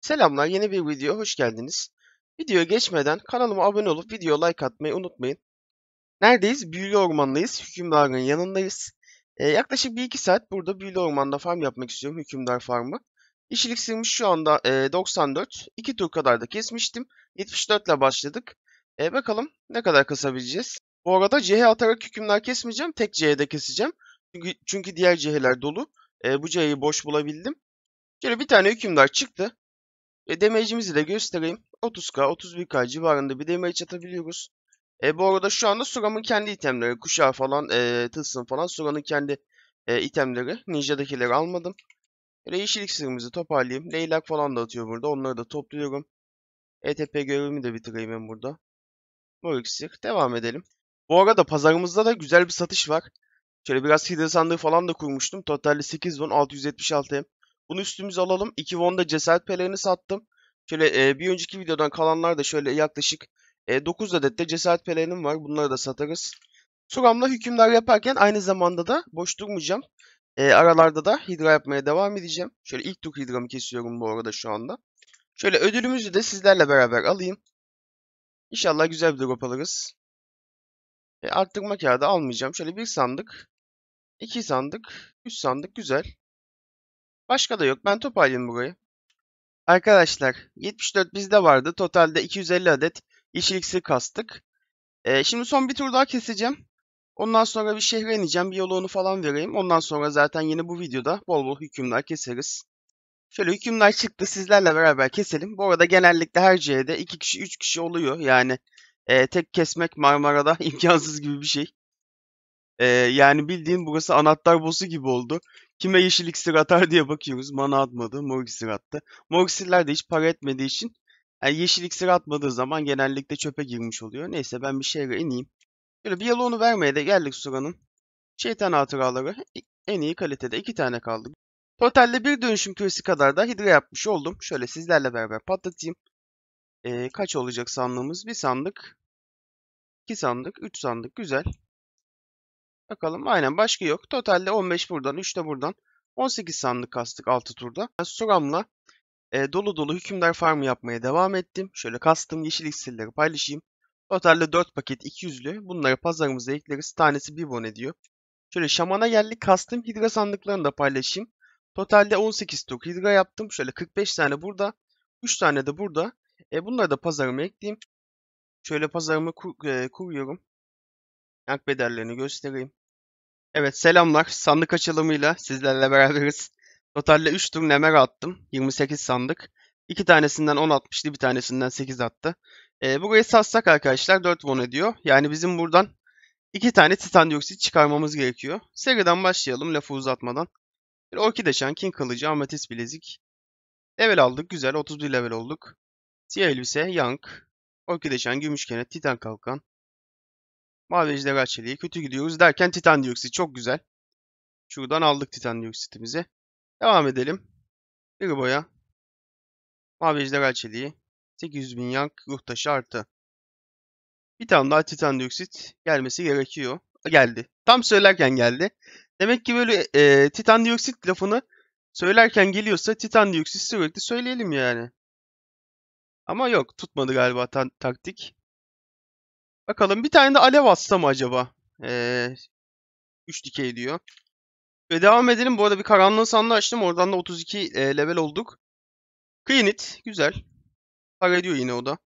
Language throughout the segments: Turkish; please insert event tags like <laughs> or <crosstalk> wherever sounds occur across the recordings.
Selamlar, yeni bir video hoş geldiniz. Videoya geçmeden kanalıma abone olup video like atmayı unutmayın. Neredeyiz? Büyülü Orman'dayız. Hükümdar'ın yanındayız. Ee, yaklaşık bir iki saat burada Büyülü Orman'da farm yapmak istiyorum. Hükümdar farmı. İşlik sırmış şu anda e, 94. 2 tur kadar da kesmiştim. 74 ile başladık. E, bakalım ne kadar kasabileceğiz. Bu arada CH atarak hükümler kesmeyeceğim. Tek CH'de keseceğim. Çünkü, çünkü diğer CH'ler dolu. E, bu CH'yi boş bulabildim. Şöyle bir tane hükümdar çıktı. E, damage'imizi de göstereyim. 30k, 31k civarında bir damage atabiliyoruz. E, bu arada şu anda Suram'ın kendi itemleri, kuşağı falan, e, tılsım falan Suram'ın kendi e, itemleri. Ninja'dakileri almadım. Böyle yeşil iksirimizi toparlayayım. Leylak falan da atıyor burada. Onları da topluyorum. ETP görevimi de bitireyim ben burada. Bu iksir. Devam edelim. Bu arada pazarımızda da güzel bir satış var. Şöyle biraz hidre sandığı falan da kurmuştum. Totalde 8676 hem. Bunu üstümüz alalım. 2 vonda cesaret pelerini sattım. Şöyle e, bir önceki videodan kalanlar da şöyle yaklaşık e, 9 adet de cesaret pelerim var. Bunları da satarız. Suram'la hükümler yaparken aynı zamanda da boş durmayacağım. E, aralarda da hidra yapmaya devam edeceğim. Şöyle ilk tur hidramı kesiyorum bu arada şu anda. Şöyle ödülümüzü de sizlerle beraber alayım. İnşallah güzel bir drop alırız. E, arttırma kağıdı almayacağım. Şöyle bir sandık, iki sandık, üç sandık güzel. Başka da yok. Ben toparlayayım burayı. Arkadaşlar 74 bizde vardı. Totalde 250 adet yeşil kastık. Ee, şimdi son bir tur daha keseceğim. Ondan sonra bir şehre ineceğim. Bir yolunu falan vereyim. Ondan sonra zaten yine bu videoda bol bol hükümler keseriz. Şöyle hükümler çıktı. Sizlerle beraber keselim. Bu arada genellikle her C'de 2 kişi 3 kişi oluyor. Yani e, tek kesmek Marmara'da <laughs> imkansız gibi bir şey. E, yani bildiğin burası anahtar boss'u gibi oldu. Kime yeşil iksir atar diye bakıyoruz. Mana atmadı. Mor iksir attı. Mor iksirler de hiç para etmediği için yani yeşil iksir atmadığı zaman genellikle çöpe girmiş oluyor. Neyse ben bir şehre ineyim. Böyle bir onu vermeye de geldik Sura'nın. Şeytan hatıraları en iyi kalitede. iki tane kaldı. Totalde bir dönüşüm küresi kadar da hidra yapmış oldum. Şöyle sizlerle beraber patlatayım. Ee, kaç olacak sandığımız? Bir sandık. iki sandık. Üç sandık. Güzel. Bakalım aynen başka yok. Totalde 15 buradan 3 de buradan 18 sandık kastık 6 turda. Suram'la e, dolu dolu hükümdar farmı yapmaya devam ettim. Şöyle kastım yeşil iksirleri paylaşayım. Totalde 4 paket 200'lü. Bunları pazarımıza ekleriz. Tanesi 1 bon ediyor. Şöyle şamana geldik. Kastım hidra sandıklarını da paylaşayım. Totalde 18 tur hidra yaptım. Şöyle 45 tane burada. 3 tane de burada. E, bunları da pazarıma ekleyeyim. Şöyle pazarımı kur, e, kuruyorum. Yank bedellerini göstereyim. Evet selamlar. Sandık açılımıyla sizlerle beraberiz. Totalde 3 tur nemer attım. 28 sandık. 2 tanesinden 10 atmıştı, bir tanesinden 8 attı. E, burayı satsak arkadaşlar 4 won ediyor. Yani bizim buradan 2 tane titan dioksit çıkarmamız gerekiyor. Seriden başlayalım lafı uzatmadan. Bir orkide şan, king kılıcı, ametist bilezik. Level aldık. Güzel. 31 level olduk. Siyah elbise, yank. Orkide şan, gümüş kenet, titan kalkan. Mavi ejderha çeliği. Kötü gidiyoruz derken titan dioksit. Çok güzel. Şuradan aldık titan dioksitimizi. Devam edelim. Bir boya. Mavi ejderha çeliği. 800 bin yank ruh taşı artı. Bir tane daha titan dioksit gelmesi gerekiyor. Geldi. Tam söylerken geldi. Demek ki böyle e, titan dioksit lafını söylerken geliyorsa titan dioksit sürekli söyleyelim yani. Ama yok tutmadı galiba taktik. Bakalım bir tane de alev atsa mı acaba? Ee, 3 dikey diyor. Ve devam edelim. Bu arada bir karanlığın sandığı açtım. Oradan da 32 e, level olduk. Klinit. Güzel. Para ediyor yine o da.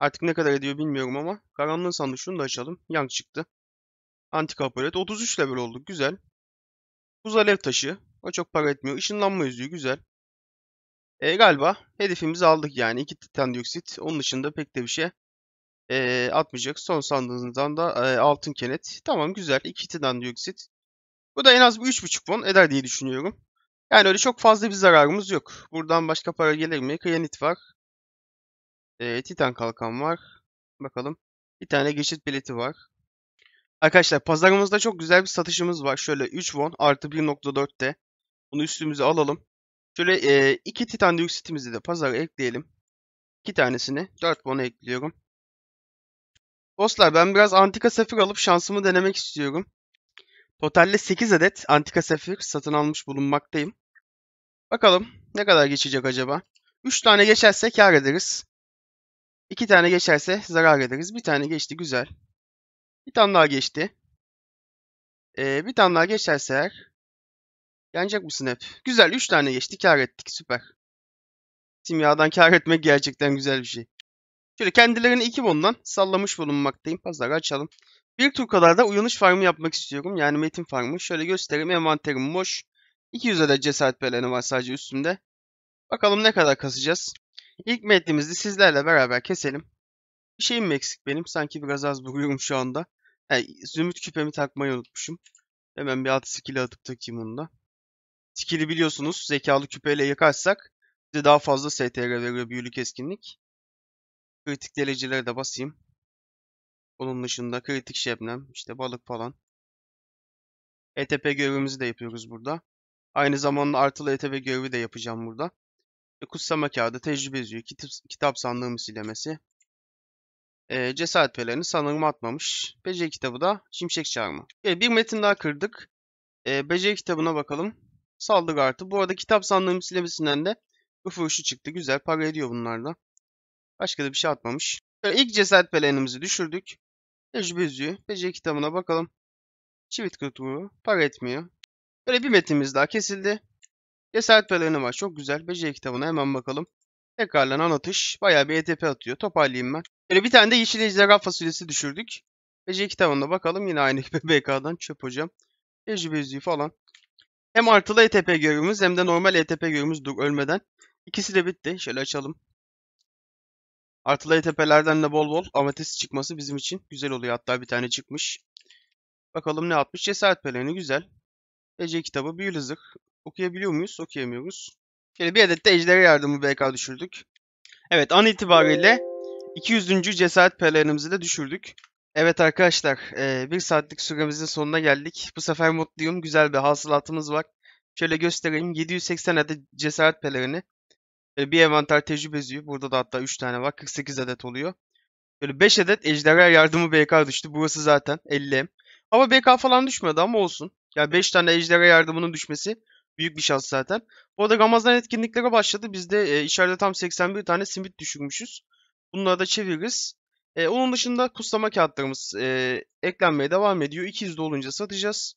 Artık ne kadar ediyor bilmiyorum ama. Karanlığın sandığı şunu da açalım. Yan çıktı. Antika aparat. 33 level olduk. Güzel. Buz alev taşı. O çok para etmiyor. Işınlanma yüzüğü. Güzel. E, galiba hedefimizi aldık yani. 2 titan dioksit. Onun dışında pek de bir şey e, atmayacak. Son sandığınızdan da e, altın kenet. Tamam güzel. 2 titan dioksit. Bu da en az 3,5 bon eder diye düşünüyorum. Yani öyle çok fazla bir zararımız yok. Buradan başka para gelir mi? Kyanit var. E, titan kalkan var. Bakalım. Bir tane geçit bileti var. Arkadaşlar pazarımızda çok güzel bir satışımız var. Şöyle 3 bon artı 1.4'te. Bunu üstümüze alalım. Şöyle e, iki titan dioksitimizi de pazara ekleyelim. İki tanesini 4 won'a ekliyorum. Dostlar ben biraz antika sefir alıp şansımı denemek istiyorum. Totalde 8 adet antika sefir satın almış bulunmaktayım. Bakalım ne kadar geçecek acaba? 3 tane geçerse kar ederiz. 2 tane geçerse zarar ederiz. 1 tane geçti güzel. Bir tane daha geçti. Ee, bir tane daha geçerse eğer yenecek mısın hep? Güzel 3 tane geçti kar ettik süper. Simyadan kar etmek gerçekten güzel bir şey. Şöyle kendilerini iki bondan sallamış bulunmaktayım. Pazarı açalım. Bir tur kadar da uyanış farmı yapmak istiyorum. Yani metin farmı. Şöyle göstereyim. Envanterim boş. 200 adet cesaret beleni var sadece üstümde. Bakalım ne kadar kasacağız. İlk metnimizi sizlerle beraber keselim. Bir şeyim mi eksik benim? Sanki biraz az vuruyorum şu anda. Yani zümrüt küpemi takmayı unutmuşum. Hemen bir alt skill'i atıp takayım onu da. Skill'i biliyorsunuz zekalı küpeyle yakarsak bize daha fazla STR veriyor büyülü keskinlik. Kritik delecilere de basayım. Onun dışında kritik şebnem, işte balık falan. ETP görevimizi de yapıyoruz burada. Aynı zamanda artılı ETP görevi de yapacağım burada. E, kutsama kağıdı, tecrübe yüzüğü, kitap, kitap sandığım silemesi. E, cesaret pelerini sanırım atmamış. Beceri kitabı da şimşek çağırma. E, bir metin daha kırdık. E, beceri kitabına bakalım. Saldırı artı. Bu arada kitap sandığım silemesinden de Rıfır çıktı. Güzel para ediyor bunlardan. Başka da bir şey atmamış. Böyle ilk cesaret peleğimizi düşürdük. Tecrübe yüzüğü. Beceri kitabına bakalım. Çivit kutuğu. Para etmiyor. Böyle bir metnimiz daha kesildi. Cesaret pelerini var. Çok güzel. Beceri kitabına hemen bakalım. Tekrarlanan atış. Bayağı bir ETP atıyor. Toparlayayım ben. Böyle bir tane de yeşil ejderha fasulyesi düşürdük. Beceri kitabına bakalım. Yine aynı <laughs> BK'dan çöp hocam. Tecrübe yüzüğü falan. Hem artılı ETP görevimiz hem de normal ETP görevimiz ölmeden. İkisi de bitti. Şöyle açalım. Artı tepelerden de bol bol ametist çıkması bizim için güzel oluyor. Hatta bir tane çıkmış. Bakalım ne atmış? Cesaret pelerini güzel. Ece kitabı büyülü hızlık. Okuyabiliyor muyuz? Okuyamıyoruz. Şöyle bir adet de ejderi yardımı BK düşürdük. Evet an itibariyle 200. cesaret pelerinimizi de düşürdük. Evet arkadaşlar e, bir saatlik süremizin sonuna geldik. Bu sefer mutluyum. Güzel bir hasılatımız var. Şöyle göstereyim. 780 adet cesaret pelerini ee, bir envanter tecrübesi burada da hatta 3 tane var. 48 adet oluyor. Böyle 5 adet ejderha yardımı BK düştü. Burası zaten 50M. Ama BK falan düşmedi ama olsun. Yani 5 tane ejderha yardımının düşmesi büyük bir şans zaten. Bu arada Ramazan etkinliklere başladı. Biz de e, içeride tam 81 tane simit düşürmüşüz. Bunları da çeviririz. E, onun dışında kutlama kağıtlarımız e, eklenmeye devam ediyor. 200 de olunca satacağız.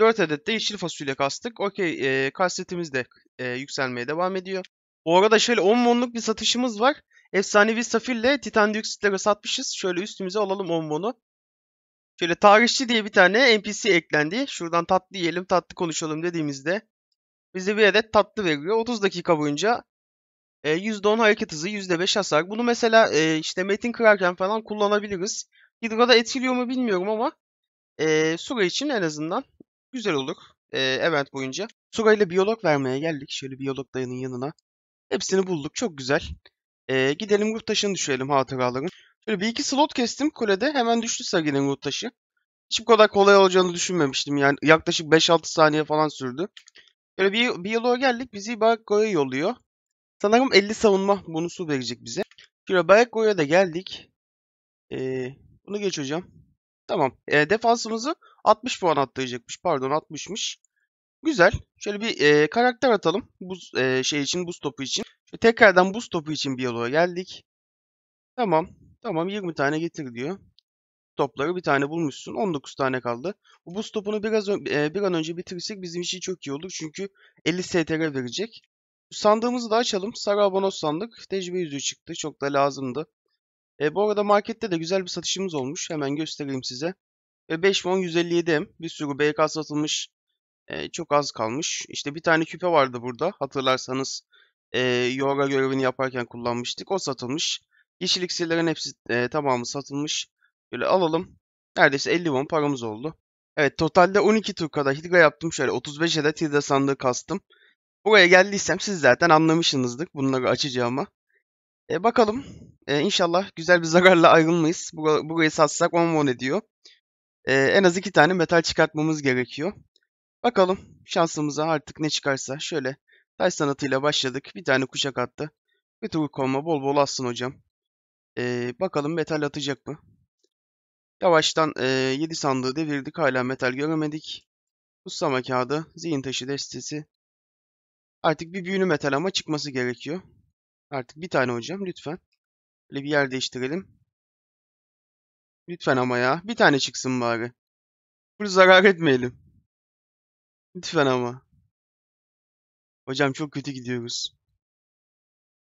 4 adet de yeşil fasulye kastık. Okey e, kasetimiz de e, yükselmeye devam ediyor. Bu arada şöyle 10 monluk bir satışımız var. Efsanevi Safir'le Titan Dioksitler'e satmışız. Şöyle üstümüze alalım 10 monu. Şöyle tarihçi diye bir tane NPC eklendi. Şuradan tatlı yiyelim tatlı konuşalım dediğimizde bize bir adet tatlı veriyor. 30 dakika boyunca e, %10 hareket hızı, %5 hasar. Bunu mesela e, işte metin kırarken falan kullanabiliriz. Hidro'da etkiliyor mu bilmiyorum ama e, Sura için en azından güzel olur e, event boyunca. Sura ile biyolog vermeye geldik. Şöyle dayının yanına. Hepsini bulduk. Çok güzel. Ee, gidelim ruh taşını düşürelim hatıraların. Şöyle bir iki slot kestim kulede. Hemen düştü Sagin'in ruh taşı. Hiç bu kadar kolay olacağını düşünmemiştim. Yani yaklaşık 5-6 saniye falan sürdü. Böyle bir, bir yıla geldik. Bizi Bayako'ya yolluyor. Sanırım 50 savunma bonusu verecek bize. Şöyle Bayako'ya da geldik. Ee, bunu geç hocam. Tamam. E, defansımızı 60 puan atlayacakmış. Pardon 60'mış. Güzel. Şöyle bir e, karakter atalım. Buz e, şey için, buz topu için. Şöyle tekrardan buz topu için bir yola geldik. Tamam. Tamam 20 tane getir diyor. Topları bir tane bulmuşsun. 19 tane kaldı. Bu buz topunu biraz e, bir an önce bitirirsek bizim için çok iyi olur. Çünkü 50 STR verecek. Sandığımızı da açalım. Sarı abonos sandık. Tecrübe yüzü çıktı. Çok da lazımdı. E, bu arada markette de güzel bir satışımız olmuş. Hemen göstereyim size. E, 5 Bir sürü BK satılmış çok az kalmış. İşte bir tane küpe vardı burada. Hatırlarsanız e, yoga görevini yaparken kullanmıştık. O satılmış. Yeşil iksirlerin hepsi e, tamamı satılmış. Böyle alalım. Neredeyse 50 won paramız oldu. Evet totalde 12 tur kadar hilga yaptım. Şöyle 35'e de tilde sandığı kastım. Buraya geldiysem siz zaten anlamışsınızdık bunları açacağıma. E, bakalım. E, inşallah güzel bir zararla ayrılmayız. Bur burayı satsak 10 won ediyor. E, en az 2 tane metal çıkartmamız gerekiyor. Bakalım şansımıza artık ne çıkarsa. Şöyle taş sanatıyla başladık. Bir tane kuşak attı. Metal komma bol bol atsın hocam. Ee, bakalım metal atacak mı? Yavaştan e, 7 sandığı devirdik. Hala metal göremedik. Kutsama kağıdı, zihin taşı destesi. Artık bir büyülü metal ama çıkması gerekiyor. Artık bir tane hocam lütfen. Böyle bir yer değiştirelim. Lütfen ama ya. Bir tane çıksın bari. Bunu zarar etmeyelim. Lütfen ama. Hocam çok kötü gidiyoruz.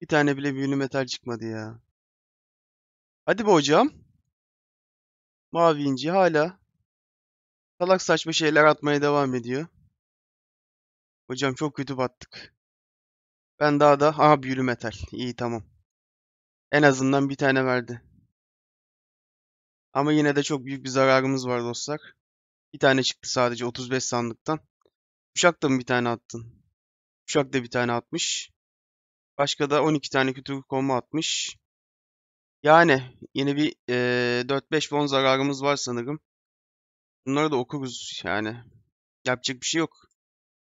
Bir tane bile büyülü metal çıkmadı ya. Hadi be hocam. Mavi inci hala salak saçma şeyler atmaya devam ediyor. Hocam çok kötü battık. Ben daha da... Aha büyülü metal. İyi tamam. En azından bir tane verdi. Ama yine de çok büyük bir zararımız var dostlar. Bir tane çıktı sadece 35 sandıktan. Uşak da mı bir tane attın? Uşak da bir tane atmış. Başka da 12 tane kötü combo atmış. Yani yeni bir e, 4-5 bon zararımız var sanırım. Bunları da okuruz yani. Yapacak bir şey yok.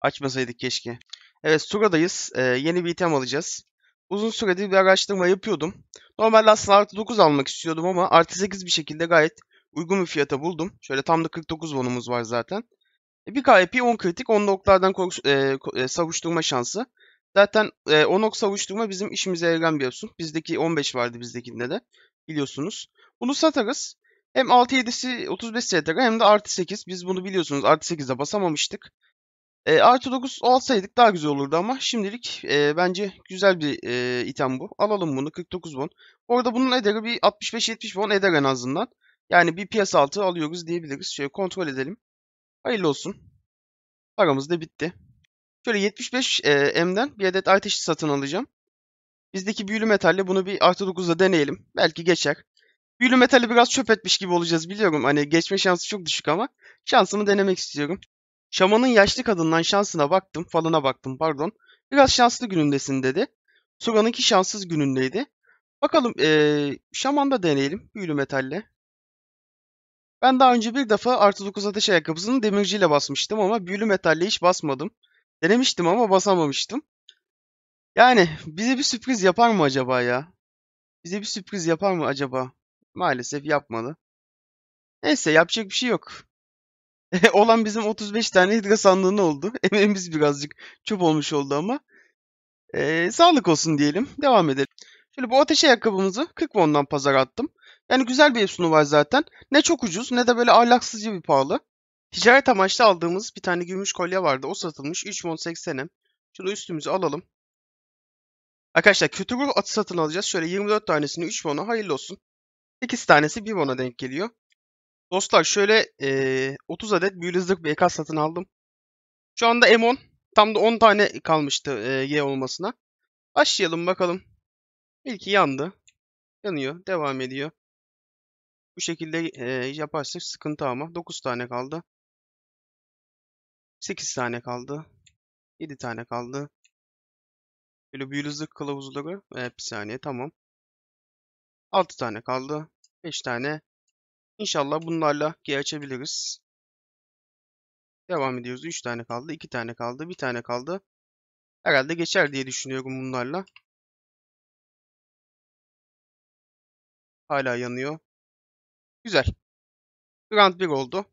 Açmasaydık keşke. Evet Sura'dayız. E, yeni bir item alacağız. Uzun süredir bir araştırma yapıyordum. Normalde aslında artı 9 almak istiyordum ama artı 8 bir şekilde gayet uygun bir fiyata buldum. Şöyle tam da 49 bonumuz var zaten. E, bir KP 10 kritik 10 noktalardan e, e, savuşturma şansı. Zaten e, o nok savuşturma bizim işimize yarayan bir olsun. Bizdeki 15 vardı bizdekinde de biliyorsunuz. Bunu satarız. Hem 6-7'si 35 STR hem de artı 8. Biz bunu biliyorsunuz artı 8'e basamamıştık. E, artı 9 alsaydık daha güzel olurdu ama şimdilik e, bence güzel bir e, item bu. Alalım bunu 49 bon. Orada bunun ederi bir 65-70 bon eder en azından. Yani bir piyasa altı alıyoruz diyebiliriz. Şöyle kontrol edelim. Hayırlı olsun. Paramız da bitti. Şöyle 75 e, M'den bir adet ateşi satın alacağım. Bizdeki büyülü metalle bunu bir artı 9'da deneyelim. Belki geçer. Büyülü metali biraz çöp etmiş gibi olacağız biliyorum. Hani geçme şansı çok düşük ama şansımı denemek istiyorum. Şamanın yaşlı kadından şansına baktım. Falına baktım pardon. Biraz şanslı günündesin dedi. Sura'nınki şanssız günündeydi. Bakalım ee, şaman deneyelim büyülü metalle. Ben daha önce bir defa artı 9 ateş ayakkabısını demirciyle basmıştım ama büyülü metalle hiç basmadım. Denemiştim ama basamamıştım. Yani bize bir sürpriz yapar mı acaba ya? Bize bir sürpriz yapar mı acaba? Maalesef yapmadı. Neyse yapacak bir şey yok. <laughs> Olan bizim 35 tane hidra sandığında oldu. <laughs> Emeğimiz birazcık çöp olmuş oldu ama. Ee, sağlık olsun diyelim. Devam edelim. Şöyle bu ateş ayakkabımızı 40 won'dan pazara attım. Yani güzel bir Epson'u var zaten. Ne çok ucuz ne de böyle ahlaksızca bir pahalı. Ticaret amaçlı aldığımız bir tane gümüş kolye vardı. O satılmış. 3 mon 80'e. Şunu üstümüze alalım. Arkadaşlar kötü grup atı satın alacağız. Şöyle 24 tanesini 3 bona hayırlı olsun. 8 tanesi 1 bona denk geliyor. Dostlar şöyle e, 30 adet büyülü zırh BK satın aldım. Şu anda M10. Tam da 10 tane kalmıştı e, Y olmasına. Başlayalım bakalım. İlki yandı. Yanıyor. Devam ediyor. Bu şekilde e, yaparsak sıkıntı ama. 9 tane kaldı. 8 tane kaldı. 7 tane kaldı. Böyle büyülüzlük kılavuzları. E, bir saniye tamam. 6 tane kaldı. 5 tane. İnşallah bunlarla G açabiliriz. Devam ediyoruz. 3 tane kaldı. 2 tane kaldı. 1 tane kaldı. Herhalde geçer diye düşünüyorum bunlarla. Hala yanıyor. Güzel. Grant 1 oldu.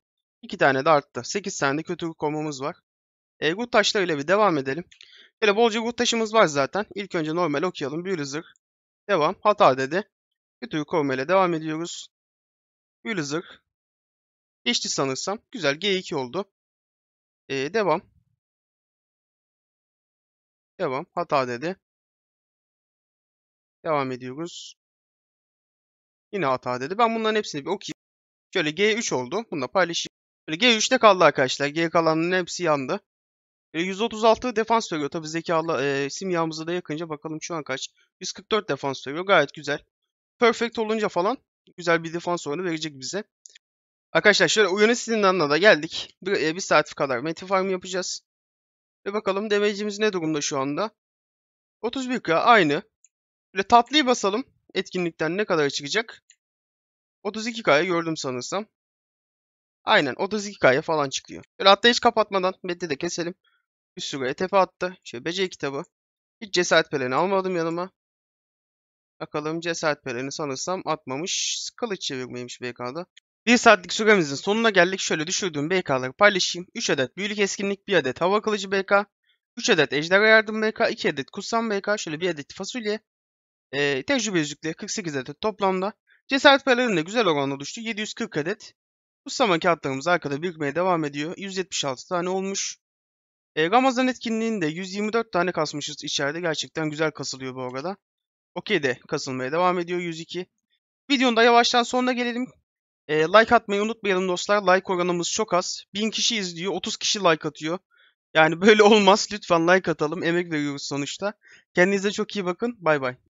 2 tane de arttı. 8 tane de kötü komumuz var. E, gut taşlarıyla bir devam edelim. Böyle bolca good taşımız var zaten. İlk önce normal okuyalım. Büyülü Devam. Hata dedi. Kötü ile devam ediyoruz. Büyülü zırh. Geçti sanırsam. Güzel. G2 oldu. E, devam. Devam. Hata dedi. Devam ediyoruz. Yine hata dedi. Ben bunların hepsini bir okuyayım. Şöyle G3 oldu. Bunu da paylaşayım. Böyle G3'te kaldı arkadaşlar. G kalanının hepsi yandı. Böyle 136 defans veriyor. Tabi zekalı e, simyamıza da yakınca bakalım şu an kaç. 144 defans veriyor. Gayet güzel. Perfect olunca falan güzel bir defans oyunu verecek bize. Arkadaşlar şöyle oyunu sizinle da geldik. Bir, e, bir saat kadar meti farm yapacağız. Ve bakalım damage'imiz ne durumda şu anda. 31k aynı. Böyle tatlıyı basalım etkinlikten ne kadar çıkacak? 32K'ya gördüm sanırsam. Aynen 32K'ya falan çıkıyor. Böyle hatta hiç kapatmadan metni de keselim. Bir sürü tepe attı. Şöyle beceri kitabı. Hiç cesaret peleni almadım yanıma. Bakalım cesaret peleni sanırsam atmamış. Kılıç çevirmeymiş BK'da. Bir saatlik süremizin sonuna geldik. Şöyle düşürdüğüm BK'ları paylaşayım. 3 adet büyülük eskinlik, 1 adet hava kılıcı BK, 3 adet ejderha yardım BK, 2 adet kutsam BK, şöyle 1 adet fasulye, e, tecrübe yüzükleri 48 adet toplamda. Cesaret paralarında güzel oranla düştü. 740 adet. Kutsama kağıtlarımız arkada birikmeye devam ediyor. 176 tane olmuş. E, Ramazan etkinliğinde 124 tane kasmışız içeride. Gerçekten güzel kasılıyor bu arada. Okey de kasılmaya devam ediyor 102. Videonun da yavaştan sonuna gelelim. E, like atmayı unutmayalım dostlar. Like oranımız çok az. 1000 kişi izliyor. 30 kişi like atıyor. Yani böyle <laughs> olmaz. Lütfen like atalım. Emek veriyoruz sonuçta. Kendinize çok iyi bakın. Bay bay.